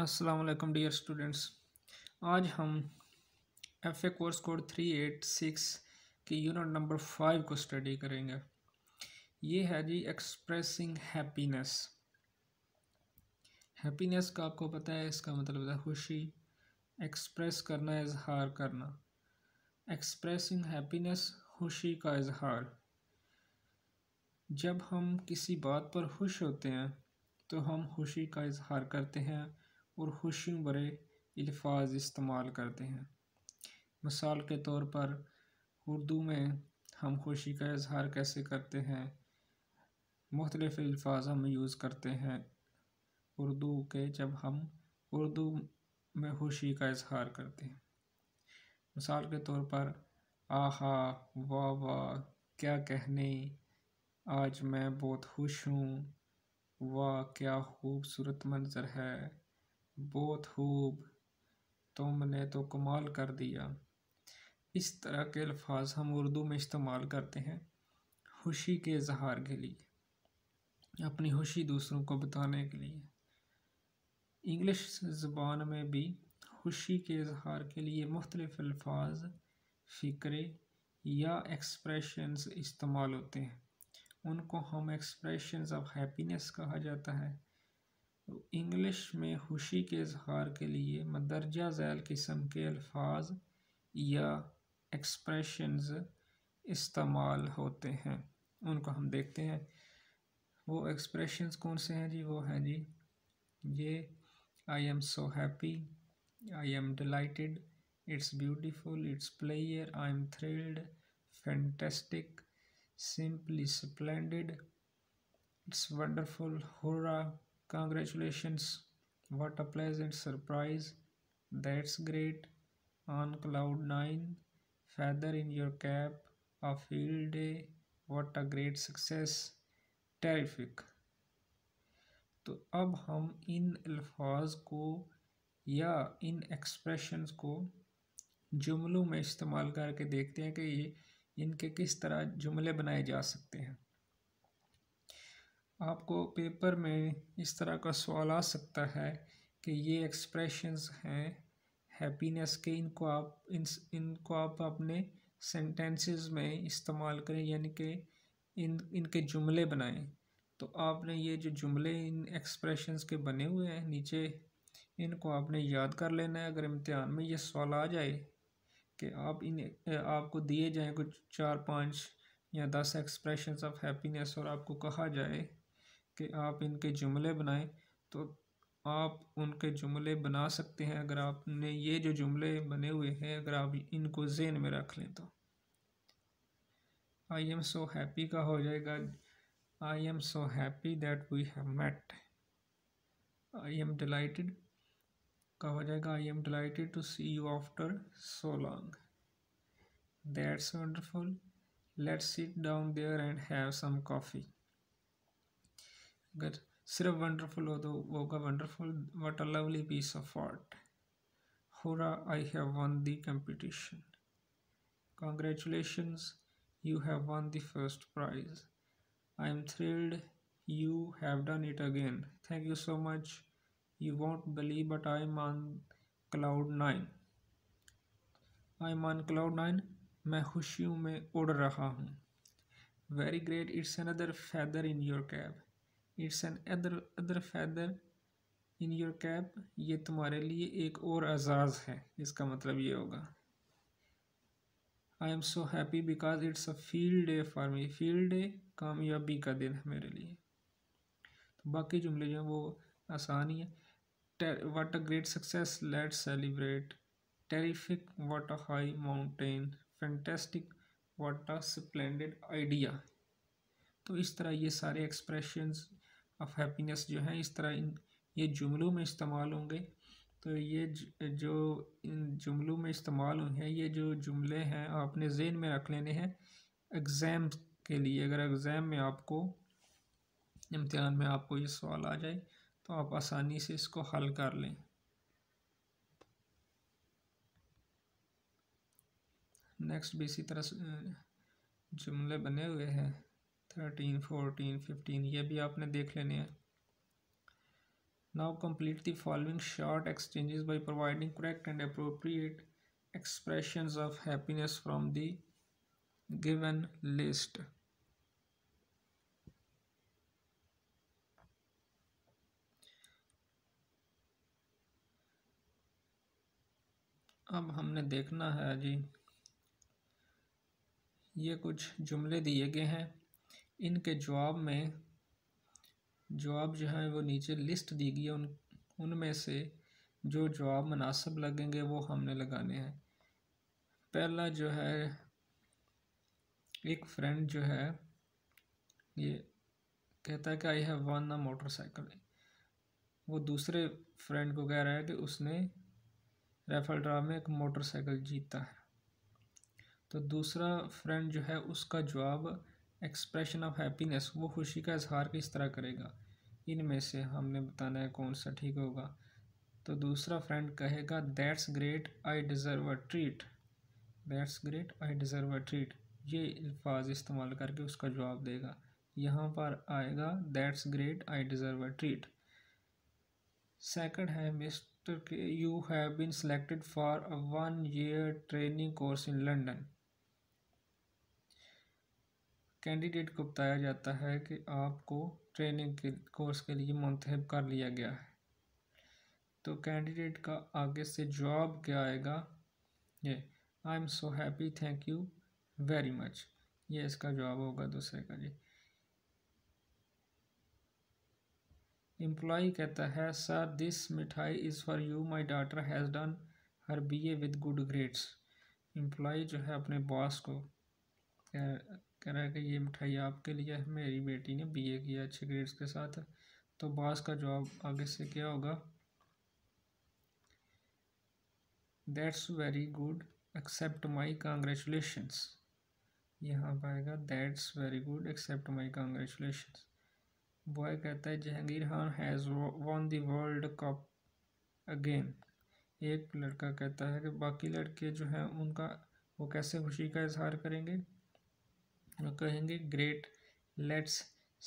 असलकम dear students आज हम F A course code three eight six की यूनिट नंबर फाइव को स्टडी करेंगे ये है जी एक्सप्रेसिंग हैप्पीनेस हैप्पीनेस का आपको पता है इसका मतलब है खुशी एक्सप्रेस करना इजहार करना एक्सप्रेसिंग हैप्पीनेस खुशी का इजहार जब हम किसी बात पर खुश होते हैं तो हम खुशी का इजहार करते हैं और खुशियों भरे अल्फाज इस्तेमाल करते हैं मिसाल के तौर पर उर्दू में हम खुशी का इजहार कैसे करते हैं मुख्तलिफ़ अल्फाज हम यूज़ करते हैं उर्दू के जब हम उर्दू में खुशी का इजहार करते हैं मिसाल के तौर पर आहा वाह वाह क्या कहने आज मैं बहुत खुश हूँ वाह क्या खूबसूरत मंजर है बहुत खूब तुमने तो कमाल कर दिया इस तरह के अल्फाज हम उर्दू में इस्तेमाल करते हैं खुशी के इजहार के लिए अपनी खुशी दूसरों को बताने के लिए इंग्लिश ज़बान में भी खुशी के इजहार के लिए मुख्तलिफ़ अल्फाज फ़िक्रे या एक्सप्रेशंस इस्तेमाल होते हैं उनको हम एक्सप्रेशंस ऑफ हैप्पीनेस कहा जाता है तो इंग्लिश में खुशी के इजहार के लिए मदरजा झैल किस्म के अल्फाज या एक्सप्रेशंस इस्तेमाल होते हैं उनको हम देखते हैं वो एक्सप्रेशंस कौन से हैं जी वो हैं जी ये I am so happy I am delighted it's beautiful it's pleasure I am thrilled fantastic simply splendid it's wonderful hurrah Congratulations. What a pleasant surprise. That's great. On cloud nine, feather in your cap, a field day. What a great success. Terrific. तो अब हम इन अल्फाज को या इन expressions को जुमलों में इस्तेमाल करके देखते हैं कि ये इनके किस तरह जुमले बनाए जा सकते हैं आपको पेपर में इस तरह का सवाल आ सकता है कि ये एक्सप्रेशंस हैं हैप्पीनेस के इनको आप इन इनको आप अपने सेंटेंसेस में इस्तेमाल करें यानी कि इन इनके जुमले बनाएं तो आपने ये जो जुमले इन एक्सप्रेशंस के बने हुए हैं नीचे इनको आपने याद कर लेना है अगर इम्तहान में ये सवाल आ जाए कि आप इन आपको दिए जाएँ कुछ चार पाँच या दस एक्सप्रेशंस ऑफ हैप्पीनेस और आपको कहा जाए कि आप इनके जुमले बनाएं तो आप उनके जुमले बना सकते हैं अगर आपने ये जो जुमले बने हुए हैं अगर आप इनको जेन में रख लें तो आई एम सो हैप्पी का हो जाएगा I am so happy that we have met I am delighted का हो जाएगा I am delighted to see you after so long that's wonderful let's sit down there and have some coffee good सिर्फ wonderful हो तो होगा wonderful what a lovely piece of art hurrah I have won the competition congratulations you have won the first prize i am thrilled you have done it again thank you so much you won't believe but i am on cloud 9 i am on cloud 9 मैं खुशियों में उड़ रहा हूँ very great it's another feather in your cap it's another other feather in your cap ये तुम्हारे लिए एक और एजाज़ है इसका मतलब ये होगा I am so happy because it's a field day for me field day कामयाबी का दिन है मेरे लिए तो बाकी जुमले जो हैं वो आसान ही है what a great success let celebrate terrific what a high mountain fantastic what a splendid idea तो इस तरह ये सारे एक्सप्रेशंस ऑफ हैप्पीनेस जो है इस तरह इन ये जुमलों में इस्तेमाल होंगे तो ये जो इन जुमलों में इस्तेमाल हैं ये जो जुमले हैं आपने जेन में रख लेने हैं एग्ज़ाम के लिए अगर एग्ज़ाम में आपको इम्तहान में आपको ये सवाल आ जाए तो आप आसानी से इसको हल कर लें नेक्स्ट भी इसी तरह जुमले बने हुए हैं थर्टीन फोर्टीन फिफ्टीन ये भी आपने देख लेने हैं now complete the following short exchanges by providing correct and appropriate expression of happiness from the given list अब हमने देखना है जी ये कुछ जुमले दिए गए हैं इनके जवाब में जवाब जो है वो नीचे लिस्ट दी गई है उन उनमें से जो जवाब मुनासब लगेंगे वो हमने लगाने हैं पहला जो है एक फ्रेंड जो है ये कहता है कि I have won a motorcycle वो दूसरे फ्रेंड को कह रहा है कि उसने रेफल ड्रा में एक मोटरसाइकिल जीता है तो दूसरा फ्रेंड जो है उसका जवाब एक्सप्रेशन ऑफ हैप्पीनेस वो खुशी का इजहार किस तरह करेगा इनमें से हमने बताना है कौन सा ठीक होगा तो दूसरा फ्रेंड कहेगा that's great I deserve a treat that's great I deserve a treat ये अल्फाज इस्तेमाल करके उसका जवाब देगा यहाँ पर आएगा that's great I deserve a treat second है mister K you have been selected for a one year training course in London candidate को बताया जाता है कि आपको ट्रेनिंग के कोर्स के लिए मंतब कर लिया गया है तो कैंडिडेट का आगे से जवाब क्या आएगा ये I am so happy thank you very much ये इसका जवाब होगा दूसरे का जी एम्प्लॉ कहता है sir this mithai is for you my daughter has done her BA with good grades employee जो है अपने बॉस को कह रहा है कि ये मिठाई आपके लिए है मेरी बेटी ने बीए किया अच्छे ग्रेड्स के साथ तो बास का जवाब आगे से क्या होगा that's very good accept my congratulations यहाँ पर आएगा that's very good accept my congratulation boy कहता है Jahangir Khan has won the world cup again एक लड़का कहता है कि बाकी लड़के जो हैं उनका वो कैसे खुशी का इजहार करेंगे कहेंगे ग्रेट लेट्स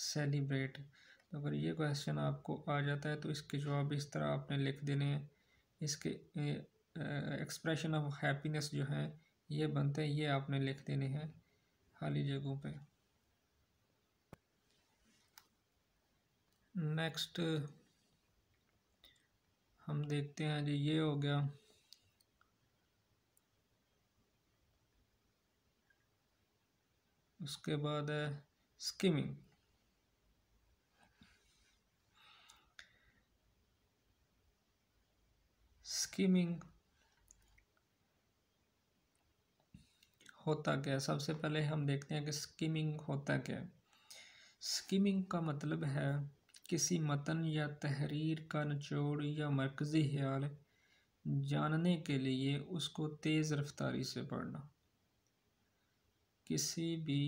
सेलिब्रेट तो अगर ये क्वेश्चन आपको आ जाता है तो इसके जवाब इस तरह आपने लिख देने हैं इसके एक्सप्रेशन ऑफ हैप्पीनेस जो है ये बनते हैं ये आपने लिख देने हैं खाली जगहों पे नेक्स्ट हम देखते हैं जी ये हो गया उसके बाद है स्किमिंग स्कीमिंग होता क्या है सबसे पहले हम देखते हैं कि स्कीमिंग होता क्या है स्कीमिंग का मतलब है किसी मतन या तहरीर का निचोड़ या मरकज़ी ख्याल जानने के लिए उसको तेज़ रफ्तारी से पढ़ना किसी भी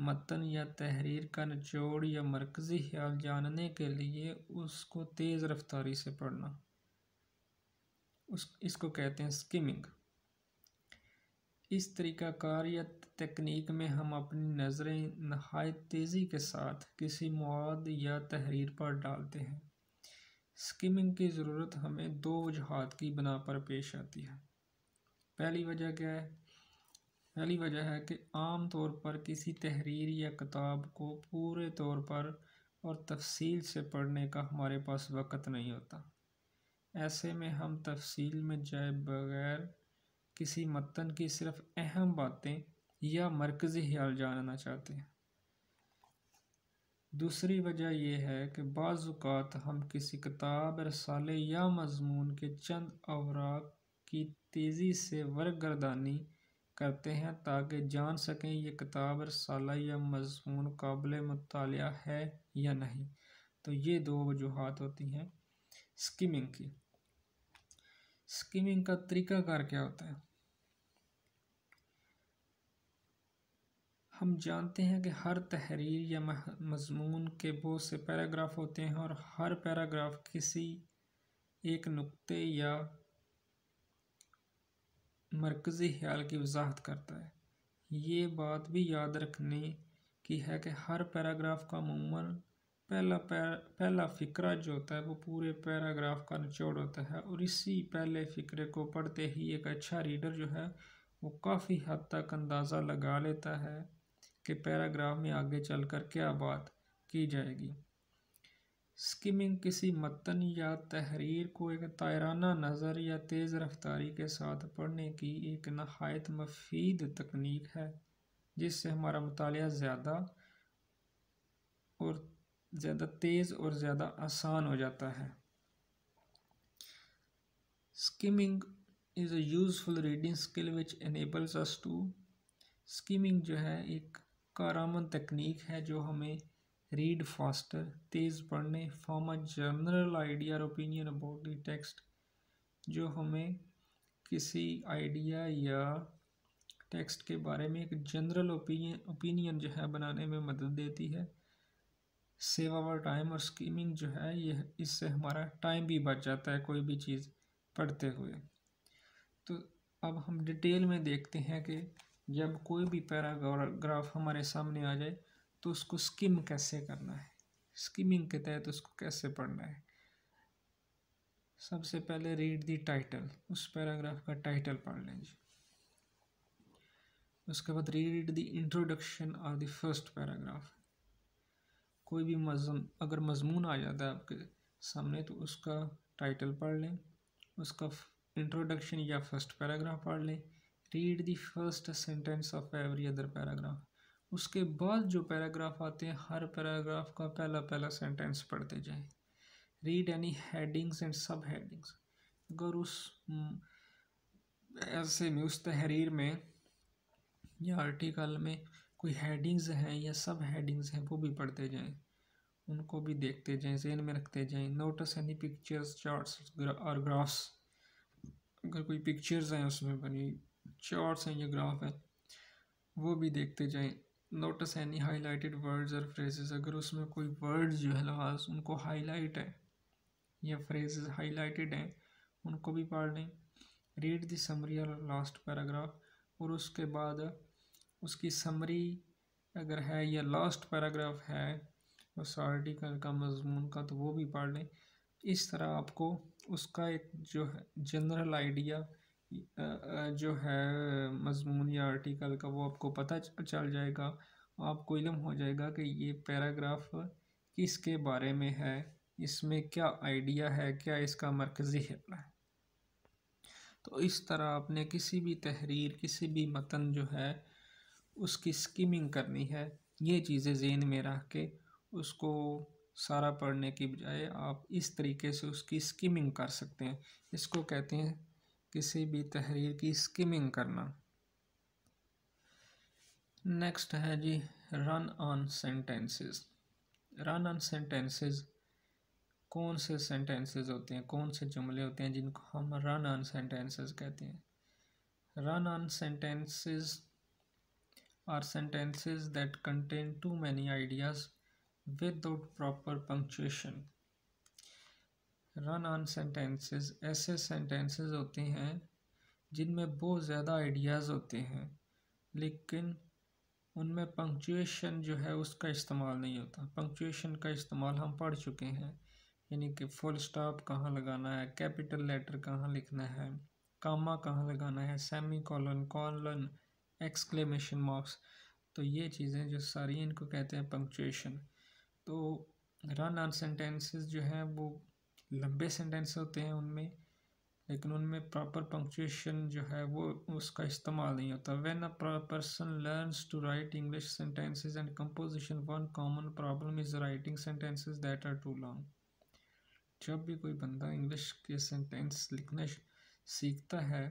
मतन या तहरीर का निचोड़ या मरकज़ी ख्याल जानने के लिए उसको तेज़ रफ्तारी से पढ़ना उस इसको कहते हैं स्किमिंग इस तरीक़ाकार या तकनीक में हम अपनी नज़रें नहायत तेज़ी के साथ किसी मवाद या तहरीर पर डालते हैं स्किमिंग की ज़रूरत हमें दो वजहत की बना पर पेश आती है पहली वजह क्या है पहली वजह है कि आम तौर पर किसी तहरीर या किताब को पूरे तौर पर और तफसील से पढ़ने का हमारे पास वक्त नहीं होता ऐसे में हम तफसील में जाए बगैर किसी मतन की सिर्फ अहम बातें या मरकज़ी ख्याल जानना चाहते हैं दूसरी वजह यह है कि बाज़ात हम किसी किताब रसाले या मजमून के चंद अवराक की तेज़ी से वर्गरदानी करते हैं ताकि जान सकें ये किताब रसाला या मजमून काबिल मुताल है या नहीं तो ये दो वजूहत होती हैं स्कीमिंग की स्कीमिंग का तरीकाकार क्या होता है हम जानते हैं कि हर तहरीर या मजमून के बहुत से पैराग्राफ होते हैं और हर पैराग्राफ किसी एक नुक्ते या मरकज़ी ख्याल की वजाहत करता है ये बात भी याद रखने की है कि हर पैराग्राफ का ममून पहला पैर, पहला फ़िक्रा जो होता है वो पूरे पैराग्राफ का निचोड़ होता है और इसी पहले फ़िक्रे को पढ़ते ही एक अच्छा रीडर जो है वो काफ़ी हद तक अंदाज़ा लगा लेता है कि पैराग्राफ में आगे चलकर क्या बात की जाएगी स्किमिंग किसी मतन या तहरीर को एक तायराना नज़र या तेज़ रफ्तारी के साथ पढ़ने की एक नहायत मफीद तकनीक है जिससे हमारा मताल ज़्यादा और ज़्यादा तेज़ और ज़्यादा आसान हो जाता है skimming is a useful reading skill which enables us to skimming जो है एक कारामन तकनीक है जो हमें रीड फास्टर तेज़ पढ़ने form a general idea opinion about about text जो हमें किसी आइडिया या टेक्स्ट के बारे में एक जनरल ओपिनियन ओपिनियन जो है बनाने में मदद देती है सेव आवर टाइम और स्कीमिंग जो है ये इससे हमारा टाइम भी बच जाता है कोई भी चीज़ पढ़ते हुए तो अब हम डिटेल में देखते हैं कि जब कोई भी पैराग्राफ हमारे सामने आ जाए तो उसको स्किम कैसे करना है स्किमिंग के तहत उसको कैसे पढ़ना है सबसे पहले रीड दी टाइटल उस पैराग्राफ का टाइटल पढ़ लें जी उसके बाद रीड द इंट्रोडक्शन और द फर्स्ट पैराग्राफ कोई भी मजम अगर मजमून आ जाता है आपके सामने तो उसका टाइटल पढ़ लें उसका इंट्रोडक्शन या फर्स्ट पैराग्राफ पढ़ लें read the first sentence of every other paragraph उसके बाद जो पैराग्राफ आते हैं हर पैराग्राफ का पहला पहला सेंटेंस पढ़ते जाएं read any headings and subheadings अगर उस हम्म, ऐसे में उस तहरीर में या आर्टिकल में कोई हेडिंग्स हैं या सब हेडिंग्स हैं वो भी पढ़ते जाएं उनको भी देखते जाएं जहन में रखते जाएं नोटिस एनी पिक्चर्स चार्ट्स और ग्राफ्स अगर कोई पिक्चर्स हैं उसमें बनी चार्ट्स हैं या ग्राफ हैं वो भी देखते जाएं नोटिस एनी हाईलाइटेड वर्ड्स और फ्रेजेस अगर उसमें कोई वर्ड्स जो है लफाज उनको हाईलाइट है या फ्रेजेस हाईलाइटेड हैं उनको भी पढ़ लें रीड दी समरी और लास्ट पैराग्राफ और उसके बाद उसकी समरी अगर है या लास्ट पैराग्राफ है उस आर्टिकल का मजमून का तो वो भी पढ़ लें इस तरह आपको उसका एक जो है जनरल आइडिया जो है मजमून या आर्टिकल का वो आपको पता चल जाएगा आपको इलम हो जाएगा कि ये पैराग्राफ किसके बारे में है इसमें क्या आइडिया है क्या इसका मरकज़ी हिब्र है तो इस तरह आपने किसी भी तहरीर किसी भी मतन जो है उसकी स्कीमिंग करनी है ये चीज़ें जेन में रख के उसको सारा पढ़ने की बजाय आप इस तरीके से उसकी स्कीमिंग कर सकते हैं इसको कहते हैं किसी भी तहरीर की स्किमिंग करना नेक्स्ट है जी run on sentences run on sentences कौन से सेंटेंसेस होते हैं कौन से जुमले होते हैं जिनको हम रन ऑन सेंटेंसेस कहते हैं run on sentences are sentences that contain too many ideas without proper punctuation run on sentences ऐसे सेंटेंसेस होते हैं जिनमें बहुत ज़्यादा आइडियाज़ होते हैं लेकिन उनमें पंक्चुएशन जो है उसका इस्तेमाल नहीं होता पंक्चुएशन का इस्तेमाल हम पढ़ चुके हैं यानी कि फुल स्टॉप कहाँ लगाना है कैपिटल लेटर कहाँ लिखना है कामा कहाँ लगाना है semicolon colon exclamation marks तो ये चीज़ें जो सारी इनको कहते हैं पंक्चुएशन तो रन ऑन सेंटेंसेस जो हैं वो लंबे सेंटेंस होते हैं उनमें लेकिन उनमें प्रॉपर पंक्चुएशन जो है वो उसका इस्तेमाल नहीं होता when a person learn to write English sentences and composition one common problem is writing sentences that are too long जब भी कोई बंदा इंग्लिश के सेंटेंस लिखना सीखता है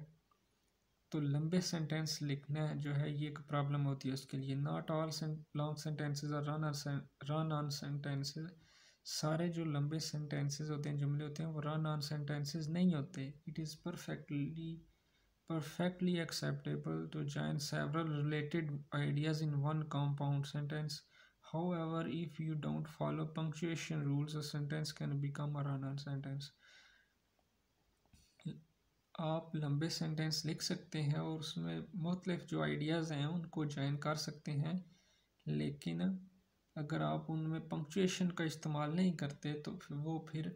तो लंबे सेंटेंस लिखना जो है ये एक प्रॉब्लम होती है उसके लिए नॉट ऑल लॉन्ग सेंटेंसेज और रन रन ऑन सेंटेंसेज सारे जो लंबे सेंटेंसेस होते हैं जुमले होते हैं वो रन ऑन सेंटेंसेस नहीं होते it is perfectly perfectly acceptable to join several related ideas in one compound sentence how if you don't follow punctuation rules a sentence can become a run on sentence आप लंबे sentence लिख सकते हैं और उसमें मुख्तलिफ जो ideas हैं उनको जॉइन कर सकते हैं लेकिन अगर आप उनमें पंक्चुएशन का इस्तेमाल नहीं करते तो फिर वो फिर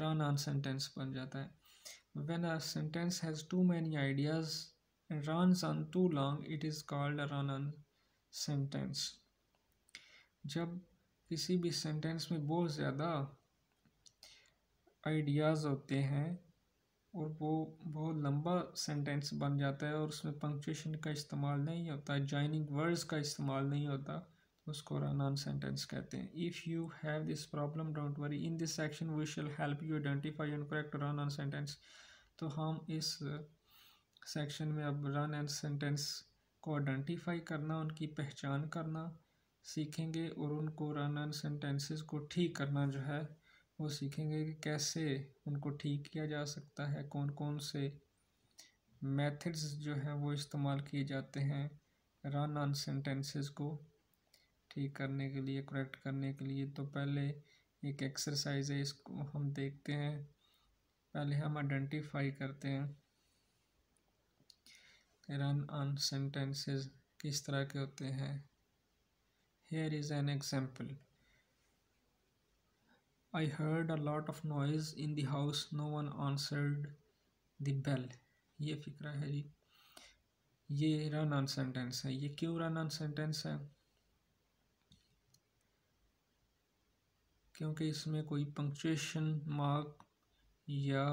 रन ऑन सेंटेंस बन जाता है when a sentence has too many ideas and runs on too long it is called run on sentence जब किसी भी सेंटेंस में बहुत ज़्यादा आइडियाज़ होते हैं और वो बहुत लंबा सेंटेंस बन जाता है और उसमें पंक्चुएशन का इस्तेमाल नहीं होता जॉइनिंग वर्ड्स का इस्तेमाल नहीं होता उसको नॉन सेंटेंस कहते हैं if you have this problem don't worry in this section we shall help you identify and correct run on sentence तो हम इस सेक्शन uh, में अब रन एंड सेंटेंस को आइडेंटिफाई करना उनकी पहचान करना सीखेंगे और उनको रन एंड सेंटेंसेस को ठीक करना जो है वो सीखेंगे कि कैसे उनको ठीक किया जा सकता है कौन कौन से मेथड्स जो हैं वो इस्तेमाल किए जाते हैं रन ऑन सेंटेंसेस को ठीक करने के लिए करेक्ट करने के लिए तो पहले एक एक्सरसाइज है इसको हम देखते हैं पहले हम आइडेंटिफाई करते हैं रन ऑन सेंटेंसेस किस तरह के होते हैं here is an example I heard a lot of noise in the house no one answered the bell ये फिक्र है जी ये रन ऑन सेंटेंस है ये क्यों रन ऑन सेंटेंस है क्योंकि इसमें कोई पंक्चुएशन मार्क या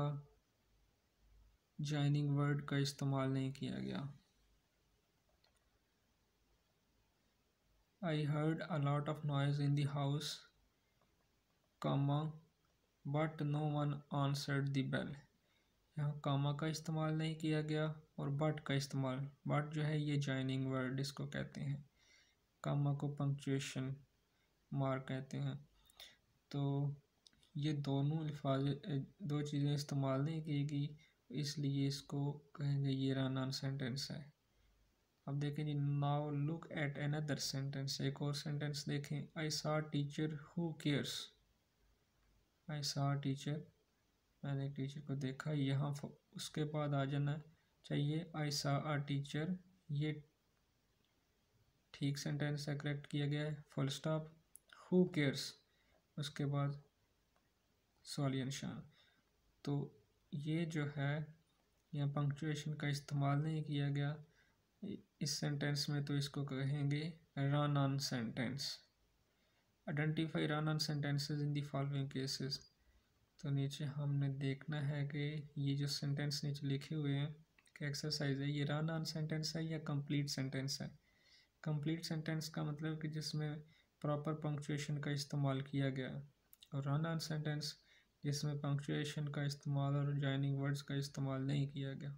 जॉइनिंग वर्ड का इस्तेमाल नहीं किया गया I heard a lot of noise in the house comma but no one answered the bell यहाँ कामा का इस्तेमाल नहीं किया गया और बट का इस्तेमाल बट जो है ये जॉइनिंग वर्ड इसको कहते हैं कामा को पंक्चुएशन मार कहते हैं तो ये दोनों अल्फाज दो चीज़ें इस्तेमाल नहीं की गई इसलिए इसको कहेंगे ये रहा नॉन सेंटेंस है अब देखें जी now look at another sentence एक और सेंटेंस देखें आई सा टीचर हु केयर्स आई सा टीचर मैंने एक टीचर को देखा यहाँ उसके बाद आ जाना चाहिए आई सा आ टीचर ये ठीक सेंटेंस है करेक्ट किया गया है फुल स्टॉप हु केयर्स उसके बाद सवालिया निशान तो ये जो है यहाँ पंक्चुएशन का इस्तेमाल नहीं किया गया इस सेंटेंस में तो इसको कहेंगे run on sentence identify run on sentences in the following cases तो नीचे हमने देखना है कि ये जो सेंटेंस नीचे लिखे हुए हैं कि एक्सरसाइज है ये रन ऑन सेंटेंस है या कंप्लीट सेंटेंस है कंप्लीट सेंटेंस का मतलब कि जिसमें प्रॉपर पंक्चुएशन का इस्तेमाल किया गया और रन ऑन सेंटेंस जिसमें पंक्चुएशन का इस्तेमाल और ज्वाइनिंग वर्ड्स का इस्तेमाल नहीं किया गया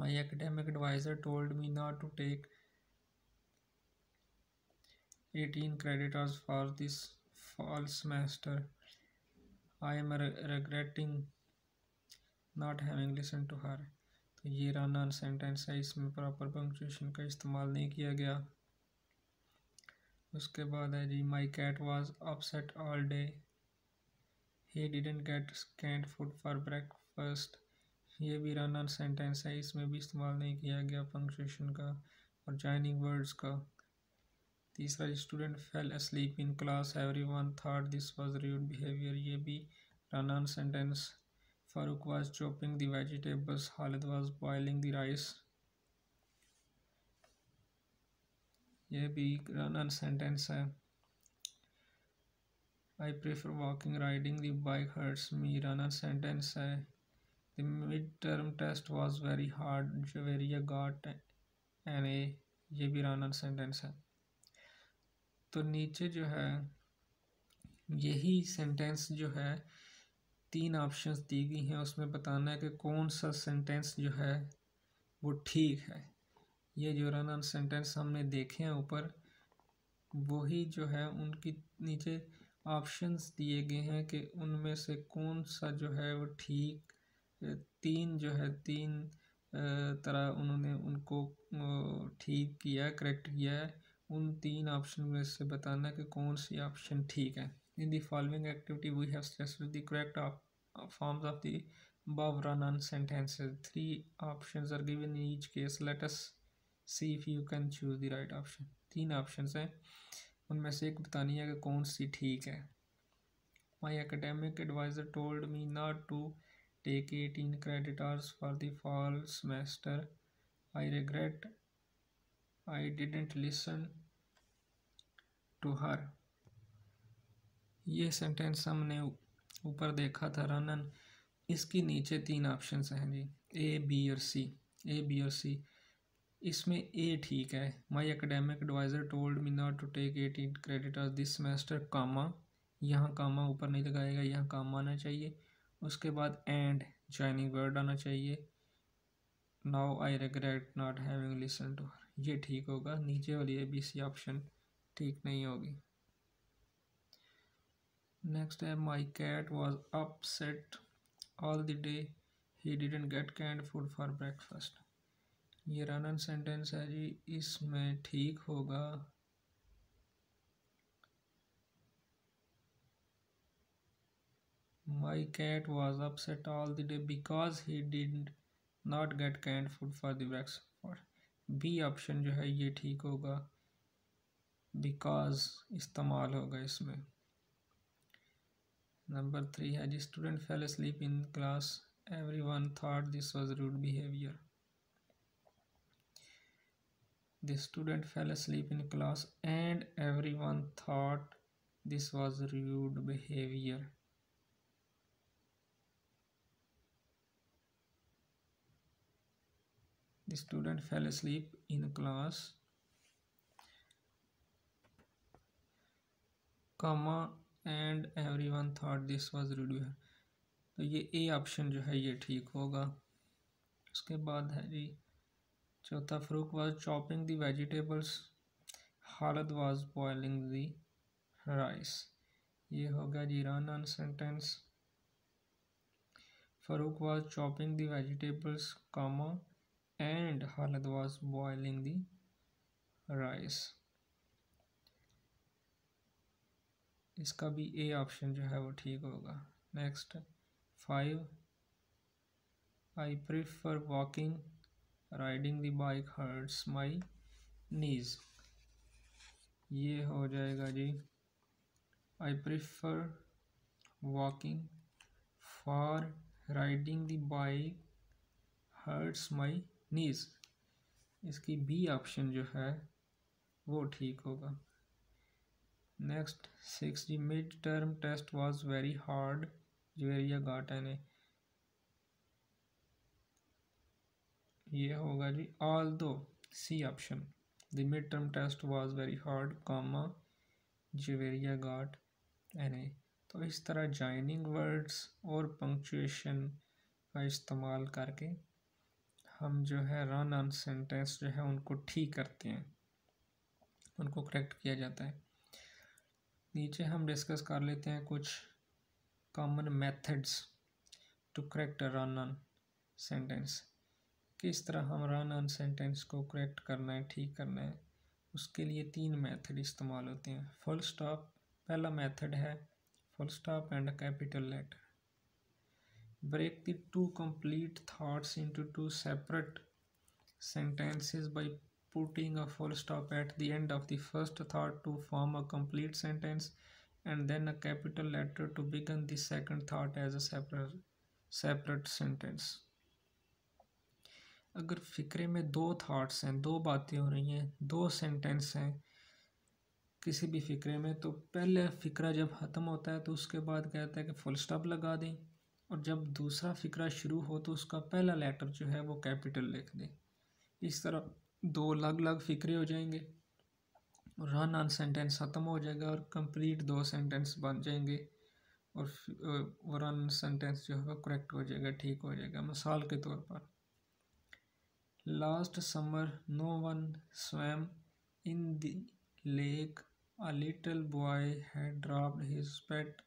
my academic adviser told me not to take eighteen credit for for this fall semester I am regretting not having listen to her तो ये रन ऑन सेंटेंस है इसमें प्रॉपर पंक्चुएशन का इस्तेमाल नहीं किया गया उसके बाद है जी my cat was upset all day he didn't get canned food for breakfast ये भी रन ऑन सेंटेंस है इसमें भी इस्तेमाल नहीं किया गया पंक्चुएशन का और जॉइनिंग वर्ड्स का तीसरा student fell sleep in class every thought this was rude behaviour ये भी run run on sentence Farooq was chopping the vegetables Khalid was boiling the rice यह भी रनर सेंटेंस है I prefer walking riding the bike hurts me runner sentence है the mid term test was very hard Javeria got an A ये भी runner sentence है तो नीचे जो है यही सेंटेंस जो है तीन ऑप्शंस दी गई हैं उसमें बताना है कि कौन सा सेंटेंस जो है वो ठीक है ये जो रन सेंटेंस हमने देखे हैं ऊपर वही जो है उनकी नीचे ऑप्शंस दिए गए हैं कि उनमें से कौन सा जो है वो ठीक तीन जो है तीन तरह उन्होंने उनको ठीक किया है करेक्ट किया है उन तीन ऑप्शन में से बताना कि कौन सी ऑप्शन ठीक है in the following activity we have selected the correct forms of the above run on sentences three options are given in each case let see if you can choose the right option तीन option हैं उनमें से एक बतानी है कि कौन सी ठीक है my academic adviser told me not to take eighteen credit hours for the fall semester I regret I didn't listen to her ये सेंटेंस हमने ऊपर देखा था रनन इसके नीचे तीन ऑप्शन हैं जी ए बी और सी ए बी और सी इसमें ए ठीक है my academic adviser told me not to take eighteen credit hours this semester comma यहाँ कामा ऊपर नहीं लगाएगा यहाँ कामा आना चाहिए उसके बाद एंड ज्वाइनिंग वर्ड आना चाहिए now I regret not having listen to ये ठीक होगा नीचे वाली ए बी सी ऑप्शन ठीक नहीं होगी नेक्स्ट है my cat was upset all the day he didn't get canned food for breakfast ये रनन सेंटेंस है जी इसमें ठीक होगा my cat was upset all the day because he did not get canned food for the breakfast B option जो है ये ठीक होगा बिकॉज इस्तेमाल होगा इसमें नंबर थ्री है जी student fell sleep in class every thought this was rude behaviour The student fell asleep in class and everyone thought this was rude behavior. The student fell asleep in class, comma and everyone thought this was rude behavior तो ये ए option जो है ये ठीक होगा उसके बाद है जी चौथा Farooq was chopping the vegetables Khalid was boiling the rice ये हो गया जी run on sentence Farooq was chopping the vegetables comma and Khalid was boiling the rice इसका भी ए ऑप्शन जो है वो ठीक होगा next five I prefer walking riding the bike hurts my knees ये हो जाएगा जी I prefer walking for riding the bike hurts my knees इसकी बी ऑप्शन जो है वो ठीक होगा नेक्स्ट सिक्स जी mid term test was very hard Javeria area an A ये होगा जी although C option the mid term test was very hard comma Javeria got an A तो इस तरह जॉइनिंग वर्ड्स और पंक्चुएशन का इस्तेमाल करके हम जो है रन ऑन सेंटेंस जो है उनको ठीक करते हैं उनको करेक्ट किया जाता है नीचे हम डिस्कस कर लेते हैं कुछ common methods to correct run on sentence किस तरह हम रन अन सेंटेंस को करेक्ट करना है ठीक करना है उसके लिए तीन मेथड इस्तेमाल होते हैं फुल स्टॉप पहला मेथड है full stop and capital letter break the two complete thoughts into two separate sentences by putting a full stop at the end of the first thought to form a complete sentence and then a capital letter to begin the second thought as a separate separate sentence अगर फ़िक्रे में दो thoughts हैं दो बातें हो रही हैं दो सेंटेंस हैं किसी भी फ़िक्रे में तो पहले फ़िक्रा जब ख़त्म होता है तो उसके बाद कहता है कि फुल स्टॉप लगा दें और जब दूसरा फ़िक्रा शुरू हो तो उसका पहला लेटर जो है वो कैपिटल लिख दें इस तरह दो अलग अलग फ़िक्रे हो जाएंगे और रन ऑन सेंटेंस ख़त्म हो जाएगा और कंप्लीट दो सेंटेंस बन जाएंगे और रन सेंटेंस जो है वो करेक्ट हो जाएगा ठीक हो जाएगा मिसाल के तौर पर summer no one swam in the lake a A boy है had his pet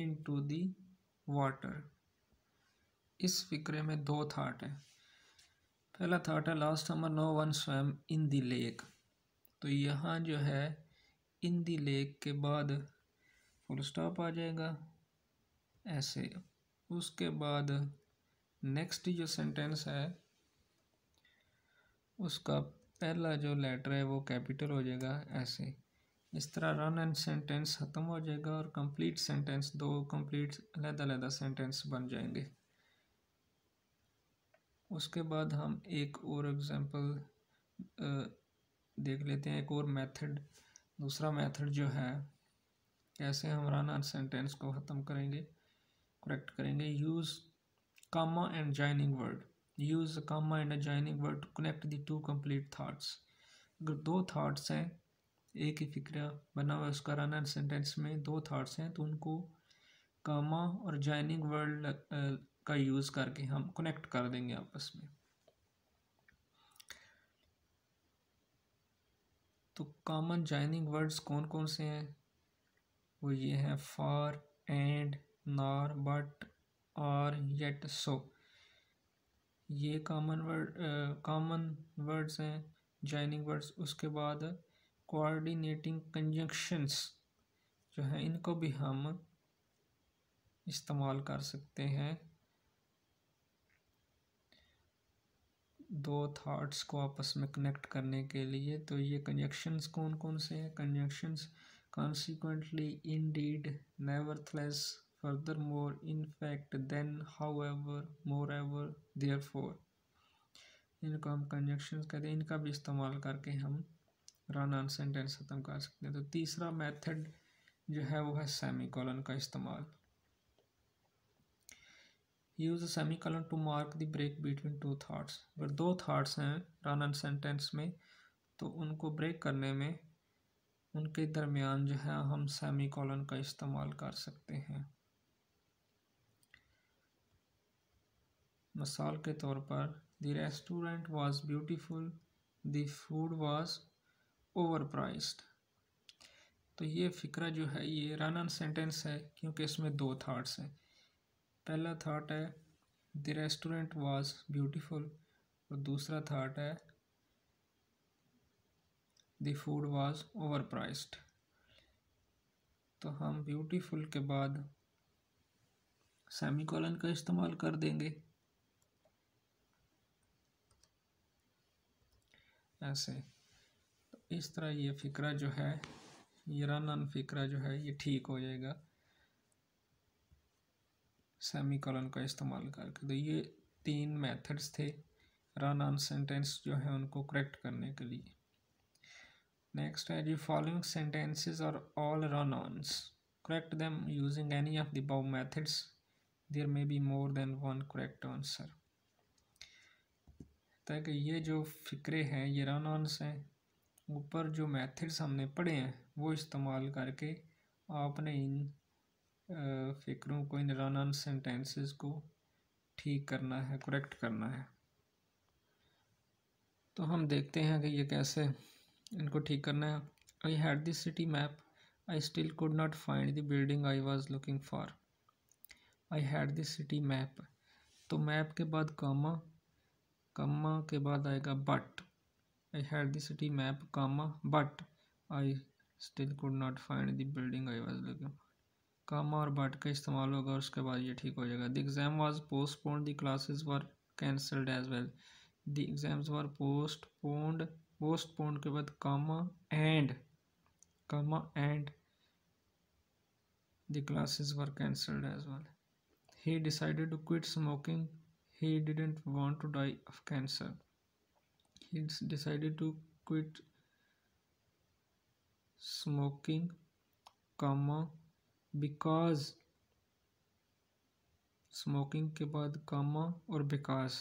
into the water इस फिक्रे में दो थाट हैं पहला थाट है last summer no one swam in the lake तो यहाँ जो है इन दी लेक के बाद फुल स्टॉप आ जाएगा ऐसे उसके बाद नेक्स्ट जो सेंटेंस है उसका पहला जो लेटर है वो कैपिटल हो जाएगा ऐसे इस तरह रन एंड सेंटेंस ख़त्म हो जाएगा और कंप्लीट सेंटेंस दो कंप्लीट अलहदा सेंटेंस बन जाएंगे उसके बाद हम एक और एग्ज़ाम्पल देख लेते हैं एक और मेथड दूसरा मेथड जो है कैसे हम रन एंड सेंटेंस को ख़त्म करेंगे करेक्ट करेंगे use comma and joining word use a comma and joining word to connect the two complete thoughts अगर दो थाट्स हैं एक ही फिक्र बना हुआ है उसका रनर सेंटेंस में दो थाट्स हैं तो उनको कामा और जॉइनिंग वर्ड का यूज़ करके हम कनेक्ट कर देंगे आपस में तो कॉमन जॉइनिंग वर्ड्स कौन कौन से हैं वो ये हैं for and nor but or yet so ये कॉमन वर्ड कॉमन वर्ड्स हैं जॉइनिंग वर्ड्स उसके बाद कोऑर्डिनेटिंग कंजंक्शंस जो हैं इनको भी हम इस्तेमाल कर सकते हैं दो थाट्स को आपस में कनेक्ट करने के लिए तो ये कंजक्शंस कौन कौन से हैं conjunctions consequently indeed nevertheless furthermore, in fact, then, however, moreover, therefore इनको हम कंजक्शन कहते हैं इनका भी इस्तेमाल करके हम रन ऑन सेंटेंस ख़त्म कर सकते हैं तो तीसरा मेथड जो है वो है सेमी कॉलन का इस्तेमाल use semicolon to mark the break between two thoughts अगर दो थाट्स हैं रन ऑन सेंटेंस में तो उनको ब्रेक करने में उनके दरमियान जो है हम सेमी कॉलन का इस्तेमाल कर सकते हैं मिसाल के तौर पर the restaurant was beautiful the food was overpriced तो ये फ़िक्रा जो है ये रन ऑन सेंटेंस है क्योंकि इसमें दो थाट्स हैं पहला थाट है द रेस्टोरेंट वॉज ब्यूटिफुल और दूसरा थाट है the food was overpriced तो हम ब्यूटीफुल के बाद सेमी कॉलन का इस्तेमाल कर देंगे ऐसे तो इस तरह ये फ़िक्रा जो है ये रन फ़िक्रा जो है ये ठीक हो जाएगा सेमी कॉलन का इस्तेमाल करके तो ये तीन मेथड्स थे रन ऑन सेंटेंस जो है उनको करेक्ट करने के लिए नेक्स्ट है जी फॉलोइंग सेंटेंसेस और all run ons correct them using any of the above methods there may be more than one correct answer लगता है कि ये जो फ़िक्रे हैं ये रन ऑनस हैं ऊपर जो मेथड्स हमने पढ़े हैं वो इस्तेमाल करके आपने इन फ़िक्रों को इन रन ऑन सेंटेंसेस को ठीक करना है करेक्ट करना है तो हम देखते हैं कि ये कैसे इनको ठीक करना है I had this city map I still could not find the building I was looking for I had this city map तो मैप के बाद कामा कामा के बाद आएगा but I had the city map comma but I still could not find the building I was looking comma और but का इस्तेमाल होगा और उसके बाद ये ठीक हो जाएगा the exam was postponed the classes were cancelled as well the exams were postponed postponed के बाद comma and comma and the classes were cancelled as well he decided to quit smoking he didn't want to die of cancer. He decided to quit smoking, comma, because smoking ke baad comma or because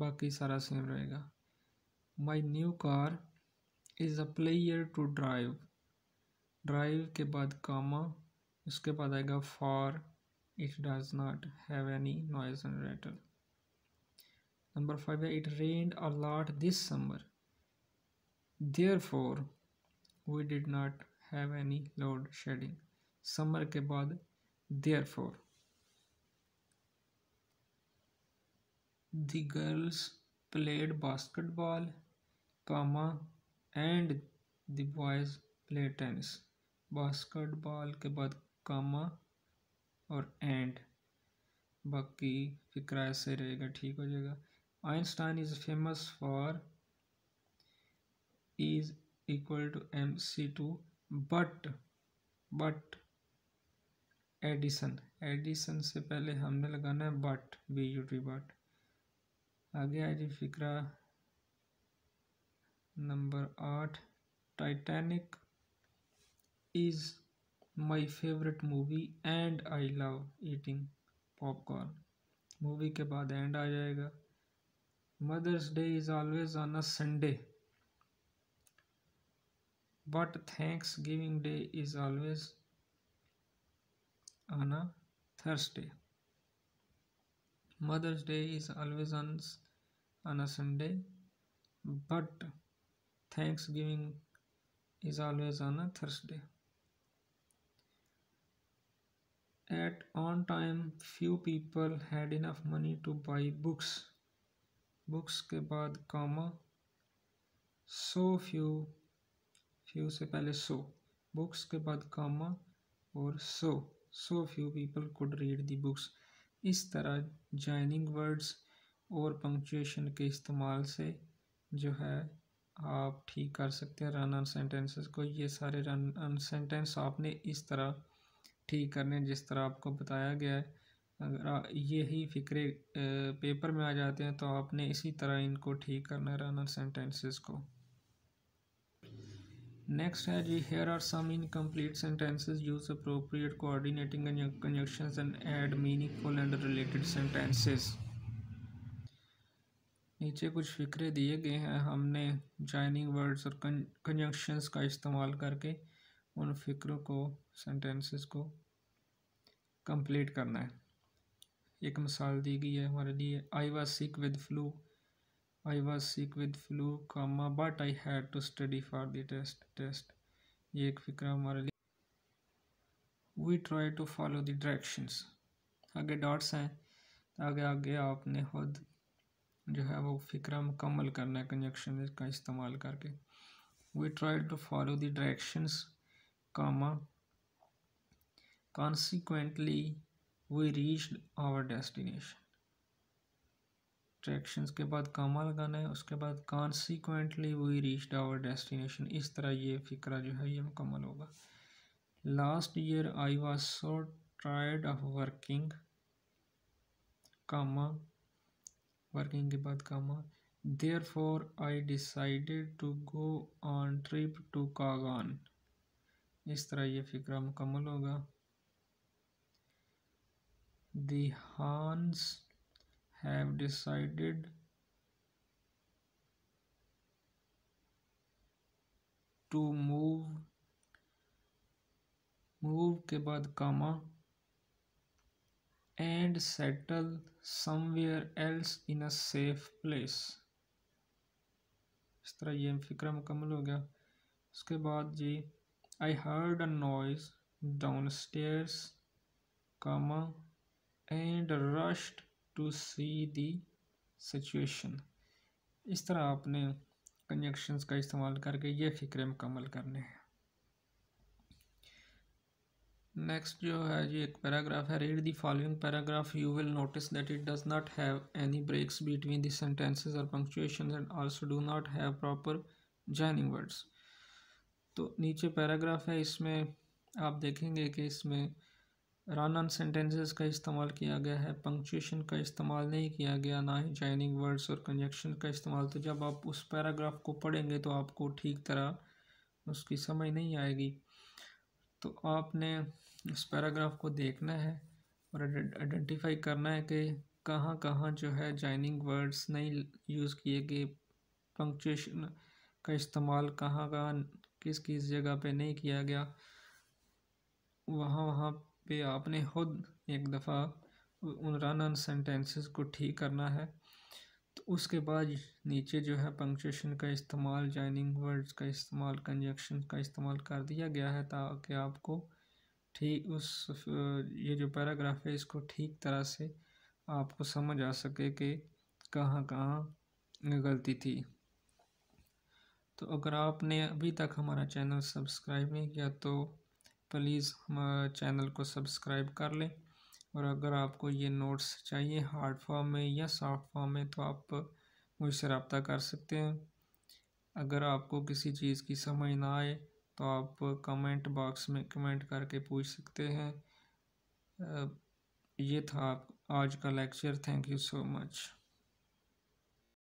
baki sara same rahega. My new car is a player to drive. Drive ke baad comma uske baad aega for it does not have any noise generator. Number five है it rained a lot this summer therefore we did not have any load shedding summer के बाद therefore the girls played basketball comma and the boys play tennis basketball के बाद comma और and बाकी फिक्राय से रहेगा ठीक हो जाएगा Einstein is famous for E is equal to two but but addition addition से पहले हमने लगाना है but B U T but आगे आ जी फिक्रा नंबर आठ Titanic is my favourite movie and I love eating popcorn movie के बाद एंड आ जाएगा Mother's Day is always on a Sunday. But Thanksgiving Day is always on a Thursday. Mother's Day is always on, on a Sunday. But Thanksgiving is always on a Thursday. At on time, few people had enough money to buy books. Books के बाद कामा so few few से पहले so books के बाद comma और so so few people could read the books इस तरह joining words और पंक्चुएशन के इस्तेमाल से जो है आप ठीक कर सकते हैं रन अन सेंटेंसेस को ये सारे रन अन सेंटेंस आपने इस तरह ठीक करने जिस तरह आपको बताया गया है अगर यही फिक्रे पेपर में आ जाते हैं तो आपने इसी तरह इनको ठीक करना है रनर सेंटेंसेस को नेक्स्ट है जी here are some incomplete sentences use appropriate coordinating conjunction and add meaningful and related sentences नीचे कुछ फिक्रे दिए गए हैं हमने जॉइनिंग वर्ड्स और कंजक्शंस का इस्तेमाल करके उन फिक्रों को सेंटेंसेस को कंप्लीट करना है एक मिसाल दी गई है हमारे लिए I was sick with flu I was sick with flu comma but I had to study for the test test ये एक फिक्र हमारे लिए we try to follow the directions आगे डॉट्स हैं तो आगे आगे आपने खुद जो है वो फिक्र मुकम्मल करना है कंजक्शन का इस्तेमाल करके we try to follow the directions comma consequently we reached our destination directions के बाद कामा लगाना है उसके बाद consequently we reached our destination इस तरह ये फ़िक्रा जो है ये मुकम्मल होगा last year I was so tired of working comma working के बाद comma therefore I decided to go on trip to Kaghan इस तरह ये फ़िक्रा मुकम्मल होगा The Hans have decided to move move ke baad comma and settle somewhere else in a safe place इस तरह ये फिक्र मुकम्मल हो गया उसके बाद जी I heard a noise downstairs comma and rushed to see the situation इस तरह आपने कंजक्शंस का इस्तेमाल करके ये फ़िक्रे मुकम्मल करने हैं नेक्स्ट जो है जी एक पैराग्राफ है read the following paragraph you will notice that it does not have any breaks between the sentences और punctuation and also do not have proper joining words तो नीचे पैराग्राफ है इसमें आप देखेंगे कि इसमें रन ऑन सेंटेंसेस का इस्तेमाल किया गया है पंक्चुएशन का इस्तेमाल नहीं किया गया ना ही जॉइनिंग वर्ड्स और कंजक्शन का इस्तेमाल तो जब आप उस पैराग्राफ को पढ़ेंगे तो आपको ठीक तरह उसकी समझ नहीं आएगी तो आपने उस पैराग्राफ को देखना है और आइडेंटिफाई करना है कि कहाँ कहाँ जो है जॉइनिंग वर्ड्स नहीं यूज़ किए गए पंक्चुएशन का इस्तेमाल कहाँ कहाँ किस किस जगह पे नहीं किया गया वहाँ वहाँ पे आपने खुद एक दफ़ा उन रन ऑन सेंटेंसेस को ठीक करना है तो उसके बाद नीचे जो है पंक्चुएशन का इस्तेमाल जॉइनिंग वर्ड्स का इस्तेमाल कंजक्शन का इस्तेमाल कर दिया गया है ताकि आपको ठीक उस ये जो पैराग्राफ है इसको ठीक तरह से आपको समझ आ सके कि कहाँ कहाँ गलती थी तो अगर आपने अभी तक हमारा चैनल सब्सक्राइब नहीं किया तो प्लीज़ चैनल को सब्सक्राइब कर लें और अगर आपको ये नोट्स चाहिए हार्ड फॉर्म में या सॉफ्ट फॉर्म में तो आप मुझसे रबता कर सकते हैं अगर आपको किसी चीज़ की समझ ना आए तो आप कमेंट बॉक्स में कमेंट करके पूछ सकते हैं ये था आज का lecture thank you so much